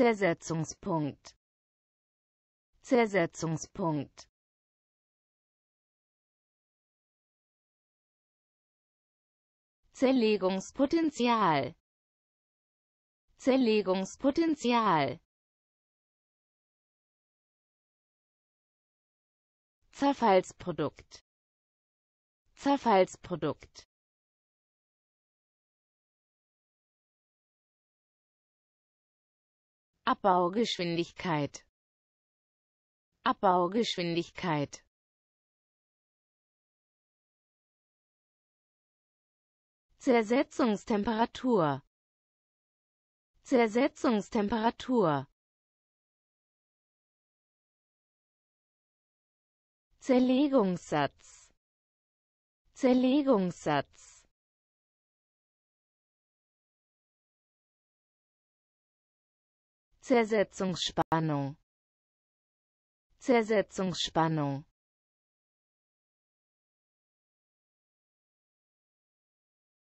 Zersetzungspunkt Zersetzungspunkt Zerlegungspotenzial Zerlegungspotenzial Zerfallsprodukt Zerfallsprodukt Abbaugeschwindigkeit Abbaugeschwindigkeit Zersetzungstemperatur Zersetzungstemperatur Zerlegungssatz Zerlegungssatz Zersetzungsspannung Zersetzungsspannung